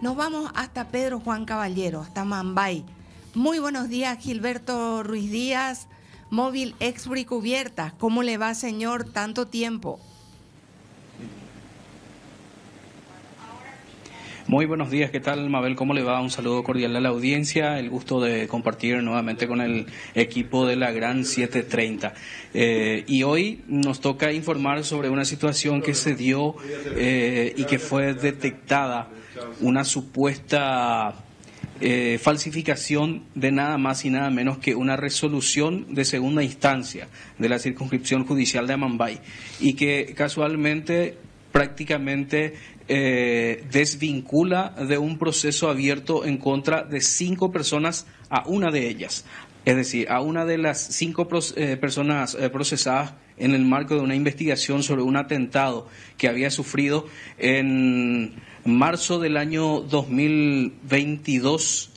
Nos vamos hasta Pedro Juan Caballero, hasta Mambay. Muy buenos días, Gilberto Ruiz Díaz, móvil ex cubierta. ¿Cómo le va, señor? Tanto tiempo. Muy buenos días, ¿qué tal Mabel? ¿Cómo le va? Un saludo cordial a la audiencia, el gusto de compartir nuevamente con el equipo de la Gran 730. Eh, y hoy nos toca informar sobre una situación que se dio eh, y que fue detectada, una supuesta eh, falsificación de nada más y nada menos que una resolución de segunda instancia de la circunscripción judicial de Amambay y que casualmente prácticamente eh, desvincula de un proceso abierto en contra de cinco personas a una de ellas, es decir, a una de las cinco eh, personas eh, procesadas en el marco de una investigación sobre un atentado que había sufrido en marzo del año 2022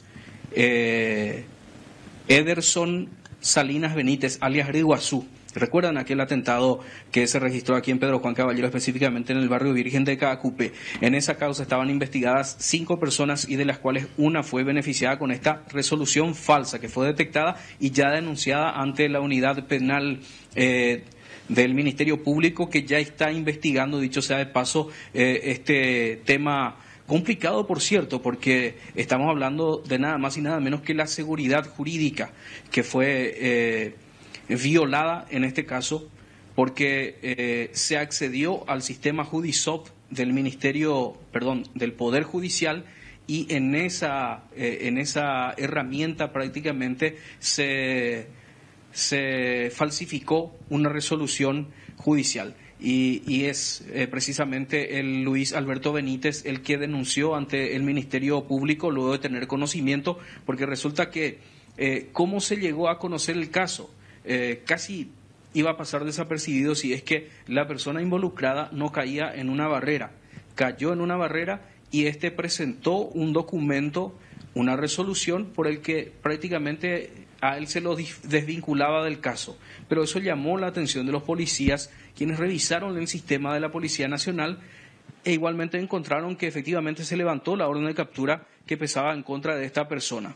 Ederson Salinas Benítez, alias Riguazú ¿Recuerdan aquel atentado que se registró aquí en Pedro Juan Caballero, específicamente en el barrio Virgen de Cacupe? En esa causa estaban investigadas cinco personas y de las cuales una fue beneficiada con esta resolución falsa que fue detectada y ya denunciada ante la unidad penal. Eh, del Ministerio Público que ya está investigando, dicho sea de paso, eh, este tema complicado, por cierto, porque estamos hablando de nada más y nada menos que la seguridad jurídica que fue... Eh, violada en este caso porque eh, se accedió al sistema Judisop del Ministerio, perdón, del Poder Judicial y en esa, eh, en esa herramienta prácticamente se, falsificó una resolución judicial. Y, es eh, precisamente el Luis Alberto Benítez el que denunció ante el Ministerio Público luego de tener conocimiento, porque resulta que cómo se llegó a conocer el caso. Eh, casi iba a pasar desapercibido si es que la persona involucrada no caía en una barrera. Cayó en una barrera y este presentó un documento, una resolución por el que prácticamente a él se lo desvinculaba del caso. Pero eso llamó la atención de los policías, quienes revisaron el sistema de la Policía Nacional e igualmente encontraron que efectivamente se levantó la orden de captura que pesaba en contra de esta persona.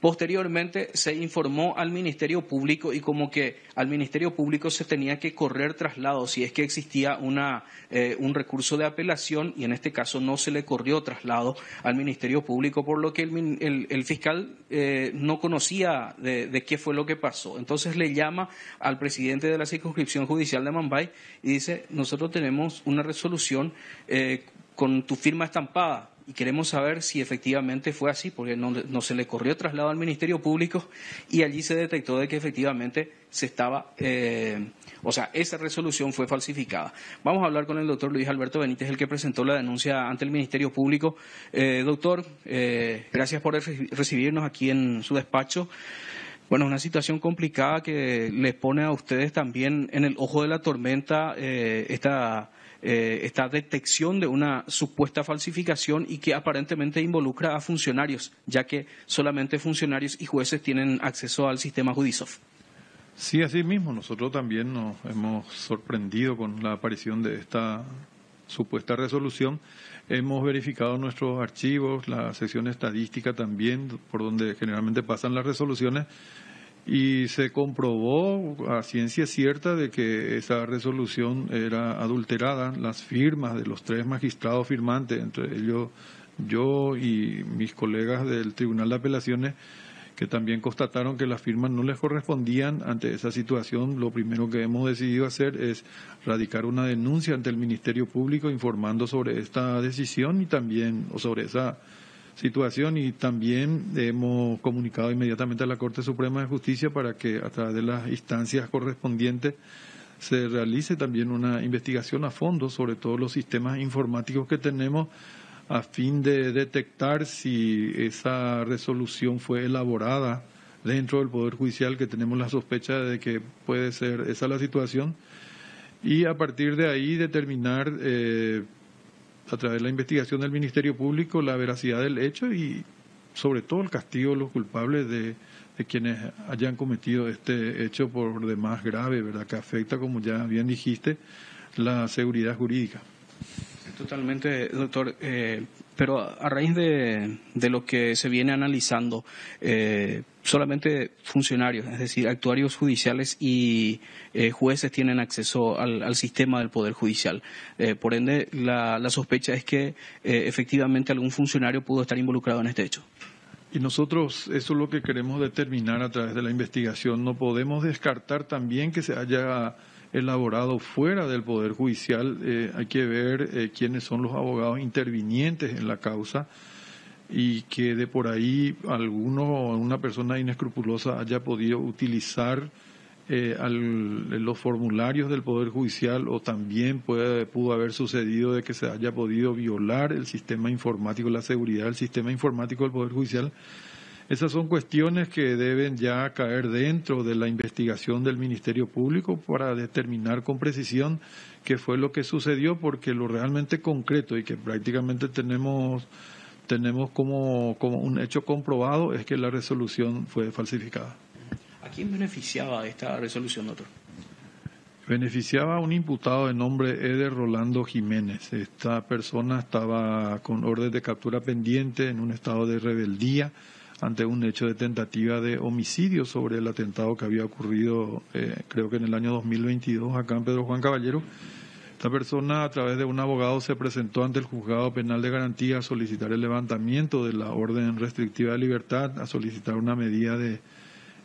Posteriormente se informó al Ministerio Público y como que al Ministerio Público se tenía que correr traslado si es que existía una, eh, un recurso de apelación y en este caso no se le corrió traslado al Ministerio Público, por lo que el, fiscal eh, no conocía de, qué fue lo que pasó. Entonces le llama al presidente de la circunscripción judicial de Mambay y dice, nosotros tenemos una resolución. Eh, con tu firma estampada y queremos saber si efectivamente fue así, porque no, se le corrió traslado al Ministerio Público y allí se detectó de que efectivamente se estaba, eh, o sea, esa resolución fue falsificada. Vamos a hablar con el doctor Luis Alberto Benítez, el que presentó la denuncia ante el Ministerio Público. Eh, doctor, eh, gracias por recibirnos aquí en su despacho. Bueno, es una situación complicada que les pone a ustedes también en el ojo de la tormenta esta eh, esta detección de una supuesta falsificación y que aparentemente involucra a funcionarios, ya que solamente funcionarios y jueces tienen acceso al sistema Judisoft. Sí, así mismo. Nosotros también nos hemos sorprendido con la aparición de esta supuesta resolución. Hemos verificado nuestros archivos, la sección estadística también, por donde generalmente pasan las resoluciones, y se comprobó a ciencia cierta de que esa resolución era adulterada. Las firmas de los tres magistrados firmantes, entre ellos yo y mis colegas del Tribunal de Apelaciones, que también constataron que las firmas no les correspondían ante esa situación, lo primero que hemos decidido hacer es radicar una denuncia ante el Ministerio Público informando sobre esta decisión y también sobre esa situación y también hemos comunicado inmediatamente a la Corte Suprema de Justicia para que a través de las instancias correspondientes se realice también una investigación a fondo sobre todos los sistemas informáticos que tenemos a fin de detectar si esa resolución fue elaborada dentro del Poder Judicial, que tenemos la sospecha de que puede ser esa la situación, y a partir de ahí determinar eh, a través de la investigación del Ministerio Público la veracidad del hecho y sobre todo el castigo de los culpables de, quienes hayan cometido este hecho por demás grave, ¿verdad? Que afecta, como ya bien dijiste, la seguridad jurídica. Totalmente, doctor. Eh, pero a, raíz de, lo que se viene analizando, eh, solamente funcionarios, es decir, actuarios judiciales y eh, jueces tienen acceso al, sistema del Poder Judicial. Eh, por ende, la, sospecha es que efectivamente algún funcionario pudo estar involucrado en este hecho. Y nosotros eso es lo que queremos determinar a través de la investigación. No podemos descartar también que se haya elaborado fuera del Poder Judicial. Eh, hay que ver eh, quiénes son los abogados intervinientes en la causa y que de por ahí alguno, una persona inescrupulosa haya podido utilizar eh, los formularios del Poder Judicial o también puede, pudo haber sucedido de que se haya podido violar el sistema informático, la seguridad del sistema informático del Poder Judicial esas son cuestiones que deben ya caer dentro de la investigación del Ministerio Público para determinar con precisión qué fue lo que sucedió, porque lo realmente concreto y que prácticamente tenemos tenemos como, como un hecho comprobado es que la resolución fue falsificada. ¿A quién beneficiaba esta resolución, doctor? Beneficiaba a un imputado de nombre Eder Rolando Jiménez. Esta persona estaba con orden de captura pendiente en un estado de rebeldía ante un hecho de tentativa de homicidio sobre el atentado que había ocurrido, eh, creo que en el año 2022, acá en Pedro Juan Caballero. Esta persona, a través de un abogado, se presentó ante el juzgado penal de garantía a solicitar el levantamiento de la orden restrictiva de libertad, a solicitar una medida de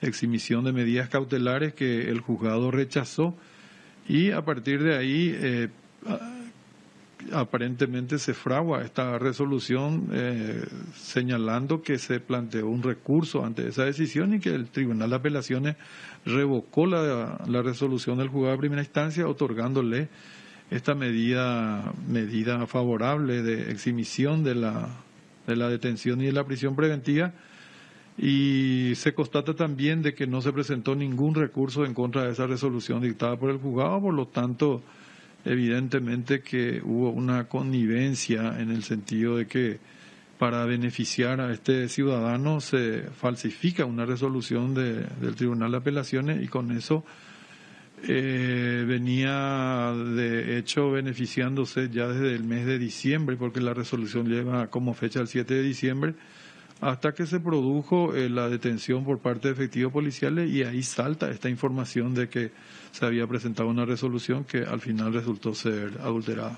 exhibición de medidas cautelares que el juzgado rechazó y a partir de ahí eh, aparentemente se fragua esta resolución eh, señalando que se planteó un recurso ante esa decisión y que el Tribunal de Apelaciones revocó la, la resolución del juzgado de primera instancia otorgándole esta medida, medida favorable de exhibición de la, de la detención y de la prisión preventiva y se constata también de que no se presentó ningún recurso en contra de esa resolución dictada por el juzgado, por lo tanto evidentemente que hubo una connivencia en el sentido de que para beneficiar a este ciudadano se falsifica una resolución del Tribunal de Apelaciones y con eso eh, venía de hecho beneficiándose ya desde el mes de diciembre, porque la resolución lleva como fecha el 7 de diciembre, hasta que se produjo eh, la detención por parte de efectivos policiales y ahí salta esta información de que se había presentado una resolución que al final resultó ser adulterada.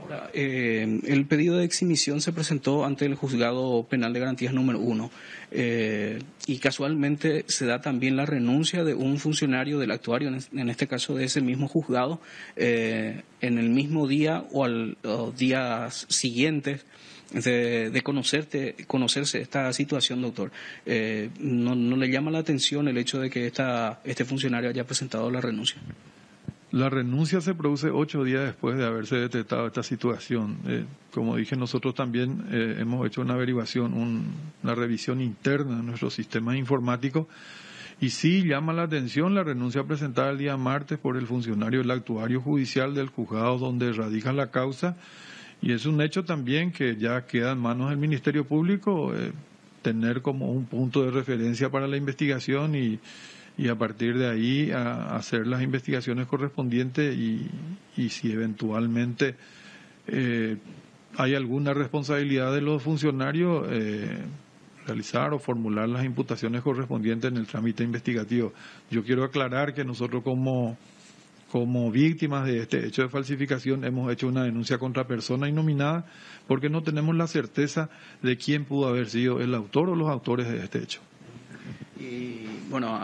Ahora, eh, el pedido de exhibición se presentó ante el juzgado penal de garantías número uno eh, y casualmente se da también la renuncia de un funcionario del actuario, en este caso de ese mismo juzgado, en el mismo día o, al, días siguientes de, de conocerte, conocerse esta situación, doctor. Eh, no, ¿no, le llama la atención el hecho de que esta, este funcionario haya presentado la renuncia? La renuncia se produce ocho días después de haberse detectado esta situación. Eh, como dije, nosotros también eh, hemos hecho una averiguación, una revisión interna de nuestro sistema informático Y sí llama la atención la renuncia presentada el día martes por el funcionario del actuario judicial del juzgado donde radica la causa y es un hecho también que ya queda en manos del Ministerio Público eh, tener como un punto de referencia para la investigación y, y a partir de ahí hacer las investigaciones correspondientes y, si eventualmente eh, hay alguna responsabilidad de los funcionarios, eh, realizar o formular las imputaciones correspondientes en el trámite investigativo. Yo quiero aclarar que nosotros como como víctimas de este hecho de falsificación, hemos hecho una denuncia contra persona innominada porque no tenemos la certeza de quién pudo haber sido el autor o los autores de este hecho. Y bueno,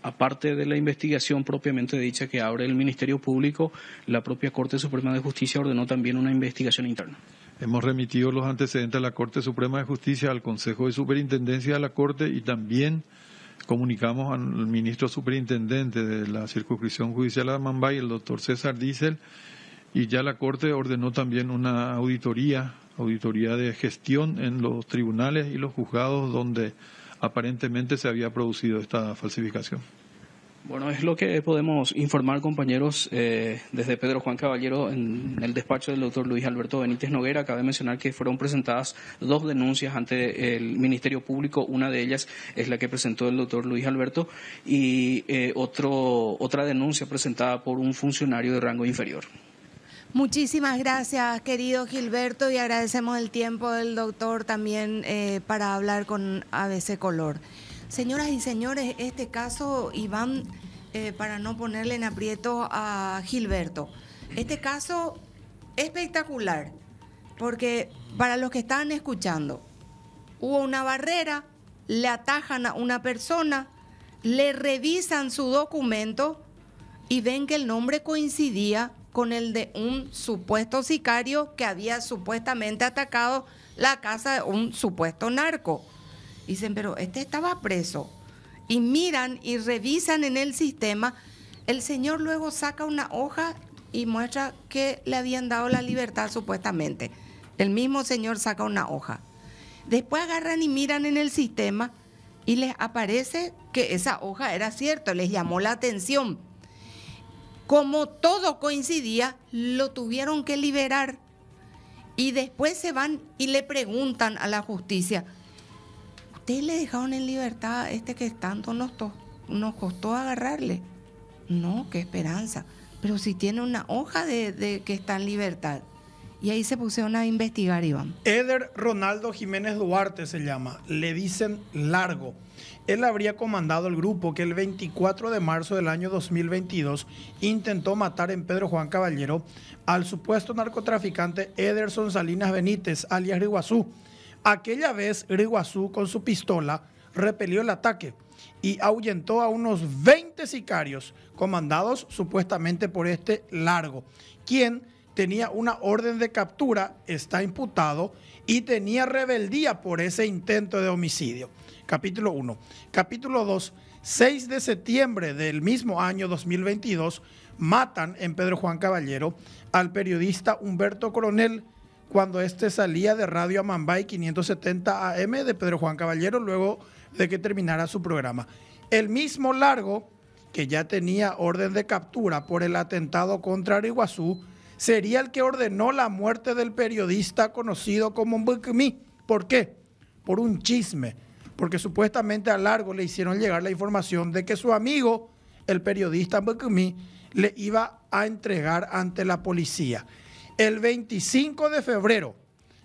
aparte de la investigación propiamente dicha que abre el Ministerio Público, la propia Corte Suprema de Justicia ordenó también una investigación interna. Hemos remitido los antecedentes a la Corte Suprema de Justicia, al Consejo de Superintendencia de la Corte y también comunicamos al ministro superintendente de la circunscripción judicial de Amambay, el doctor César Diesel, y ya la Corte ordenó también una auditoría, auditoría de gestión en los tribunales y los juzgados donde aparentemente se había producido esta falsificación. Bueno, es lo que podemos informar, compañeros, eh, desde Pedro Juan Caballero en el despacho del doctor Luis Alberto Benítez Noguera. de mencionar que fueron presentadas dos denuncias ante el Ministerio Público. Una de ellas es la que presentó el doctor Luis Alberto y eh, otro, otra denuncia presentada por un funcionario de rango inferior. Muchísimas gracias, querido Gilberto, y agradecemos el tiempo del doctor también eh, para hablar con ABC Color. Señoras y señores, este caso, Iván, eh, para no ponerle en aprieto a Gilberto, este caso espectacular, porque para los que están escuchando, hubo una barrera, le atajan a una persona, le revisan su documento y ven que el nombre coincidía con el de un supuesto sicario que había supuestamente atacado la casa de un supuesto narco. Dicen, pero este estaba preso. Y miran y revisan en el sistema. El señor luego saca una hoja y muestra que le habían dado la libertad supuestamente. El mismo señor saca una hoja. Después agarran y miran en el sistema y les aparece que esa hoja era cierta. les llamó la atención. Como todo coincidía, lo tuvieron que liberar y después se van y le preguntan a la justicia, ustedes le dejaron en libertad a este que tanto nos, costó agarrarle. No, qué esperanza. Pero si tiene una hoja de, de que está en libertad. Y ahí se pusieron a investigar, Iván. Eder Ronaldo Jiménez Duarte se llama. Le dicen largo. Él habría comandado el grupo que el 24 de marzo del año 2022 intentó matar en Pedro Juan Caballero al supuesto narcotraficante Ederson Salinas Benítez, alias Riguazú, Aquella vez Riguazú con su pistola repelió el ataque y ahuyentó a unos 20 sicarios comandados supuestamente por este largo, quien tenía una orden de captura, está imputado y tenía rebeldía por ese intento de homicidio. Capítulo 1. Capítulo 2. 6 de septiembre del mismo año 2022, matan en Pedro Juan Caballero al periodista Humberto Coronel cuando este salía de Radio Amambay 570 AM de Pedro Juan Caballero luego de que terminara su programa. El mismo Largo, que ya tenía orden de captura por el atentado contra Ariguazú, sería el que ordenó la muerte del periodista conocido como Mbukmi. ¿Por qué? Por un chisme. Porque supuestamente a Largo le hicieron llegar la información de que su amigo, el periodista Mbukmi, le iba a entregar ante la policía. El 25 de febrero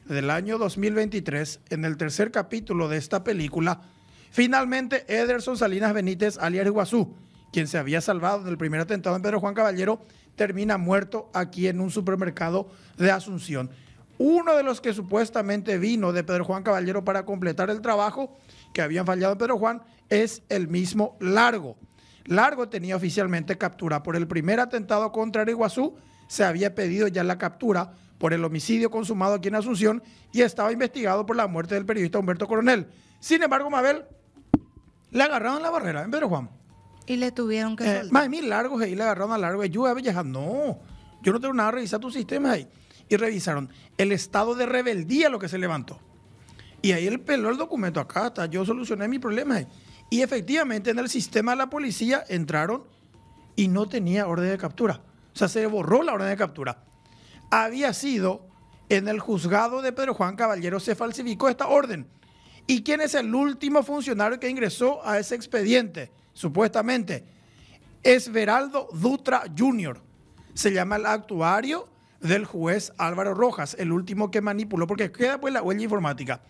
del año 2023, en el tercer capítulo de esta película, finalmente Ederson Salinas Benítez, alias Iguazú, quien se había salvado del primer atentado en Pedro Juan Caballero, termina muerto aquí en un supermercado de Asunción. Uno de los que supuestamente vino de Pedro Juan Caballero para completar el trabajo que habían fallado Pedro Juan es el mismo Largo. Largo tenía oficialmente captura por el primer atentado contra Iguazú se había pedido ya la captura por el homicidio consumado aquí en Asunción y estaba investigado por la muerte del periodista Humberto Coronel. Sin embargo, Mabel, le agarraron la barrera en ¿eh, Pedro Juan. Y le tuvieron que... Eh, más de mil largos ahí, le agarraron a largo de lluvia, No, yo no tengo nada, revisar tu sistema ahí. Y revisaron el estado de rebeldía lo que se levantó. Y ahí él peló el documento, acá hasta yo solucioné mi problema ahí. Y efectivamente en el sistema de la policía entraron y no tenía orden de captura. O sea, se borró la orden de captura. Había sido en el juzgado de Pedro Juan Caballero se falsificó esta orden. ¿Y quién es el último funcionario que ingresó a ese expediente? Supuestamente, Esveraldo Dutra Jr. Se llama el actuario del juez Álvaro Rojas, el último que manipuló, porque queda pues la huella informática.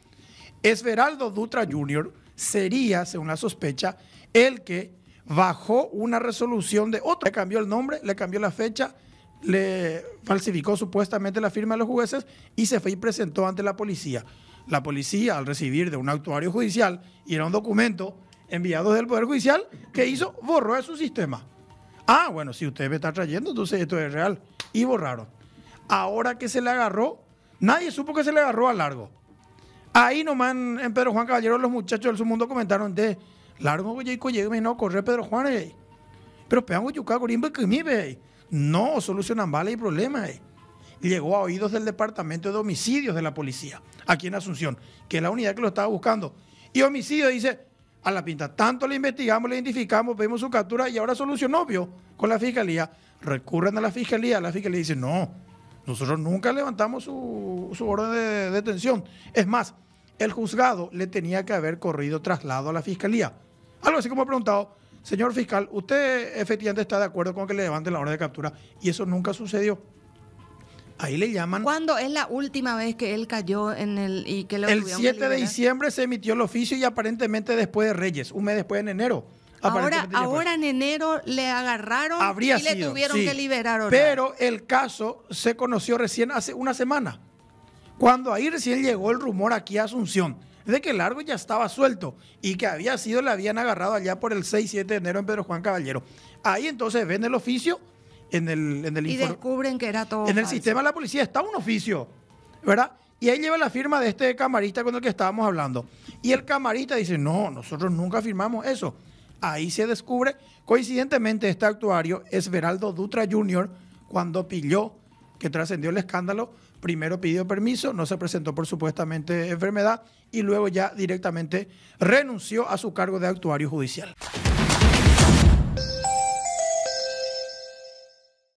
Esveraldo Dutra Jr. sería, según la sospecha, el que bajó una resolución de otro, le cambió el nombre, le cambió la fecha, le falsificó supuestamente la firma de los jueces y se fue y presentó ante la policía. La policía, al recibir de un actuario judicial y era un documento enviado del Poder Judicial, que hizo? Borró de su sistema. Ah, bueno, si usted me está trayendo, entonces esto es real. Y borraron. Ahora que se le agarró, nadie supo que se le agarró a largo. Ahí nomás en, Pedro Juan Caballero los muchachos del mundo comentaron de largo ya llega no correr Pedro juan Pero pegamos yuca corimba que No solucionan bala y problemas. Llegó a oídos del departamento de homicidios de la policía, aquí en Asunción, que es la unidad que lo estaba buscando. Y homicidio dice, a la pinta, tanto le investigamos, le identificamos, pedimos su captura y ahora solucionó, obvio con la fiscalía. Recurren a la fiscalía, la fiscalía dice, no, nosotros nunca levantamos su, su orden de detención. Es más, el juzgado le tenía que haber corrido traslado a la fiscalía. Algo así como he preguntado, señor fiscal, ¿usted efectivamente está de acuerdo con que le levanten la orden de captura? Y eso nunca sucedió. Ahí le llaman. ¿Cuándo es la última vez que él cayó en el y que lo El 7 de diciembre se emitió el oficio y aparentemente después de Reyes, un mes después en enero. Ahora, en enero le agarraron y le tuvieron que liberar. Pero el caso se conoció recién hace una semana. Cuando ahí recién llegó el rumor aquí a Asunción de que el Largo ya estaba suelto y que había sido, le habían agarrado allá por el 6-7 de enero en Pedro Juan Caballero. Ahí entonces ven el oficio en el, en el Y descubren que era todo. En el sistema de la policía está un oficio, ¿verdad? Y ahí lleva la firma de este camarista con el que estábamos hablando. Y el camarista dice, no, nosotros nunca firmamos eso. Ahí se descubre, coincidentemente, este actuario, es Veraldo Dutra Jr., cuando pilló que trascendió el escándalo, primero pidió permiso, no se presentó por supuestamente enfermedad y luego ya directamente renunció a su cargo de actuario judicial.